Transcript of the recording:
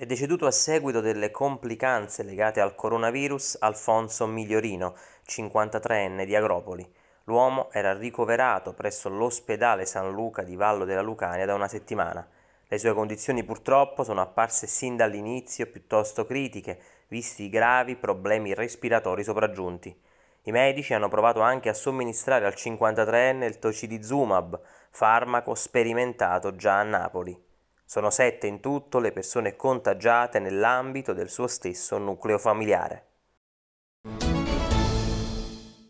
È deceduto a seguito delle complicanze legate al coronavirus Alfonso Migliorino, 53enne di Agropoli. L'uomo era ricoverato presso l'ospedale San Luca di Vallo della Lucania da una settimana. Le sue condizioni purtroppo sono apparse sin dall'inizio piuttosto critiche, visti i gravi problemi respiratori sopraggiunti. I medici hanno provato anche a somministrare al 53enne il tocidizumab, farmaco sperimentato già a Napoli. Sono sette in tutto le persone contagiate nell'ambito del suo stesso nucleo familiare.